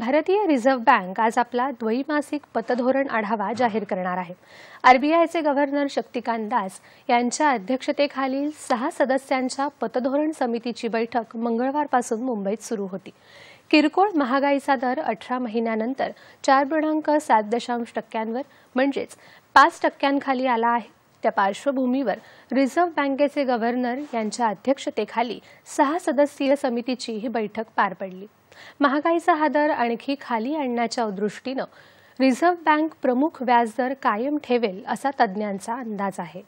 भारतीय reserve bank आज आपला द्वैमासिक पतधोरण आढावा जाहीर करणार आहे आरबीआयचे गव्हर्नर शक्तिकांत दास यांच्या अध्यक्षतेखालील सहा सदस्यांच्या पतधोरण समितीची बैठक मंगळवारपासून मुंबईत सुरू होती किरकोळ महागाईचा दर अठरा महिन्यानंतर चार पूर्णांक सात दशांश टक्क्यांवर म्हणजेच पाच टक्क्यांखाली आला आहे त्या पार्श्वभूमीवर रिझर्व्ह बँकेचे गव्हर्नर यांच्या अध्यक्षतेखाली सहा सदस्यीय समितीची ही बैठक पार पडली महागाईचा हा दर आणखी खाली आणण्याच्या दृष्टीनं रिझर्व्ह बँक प्रमुख व्याजदर कायम ठेवेल असा तज्ज्ञांचा अंदाज आहे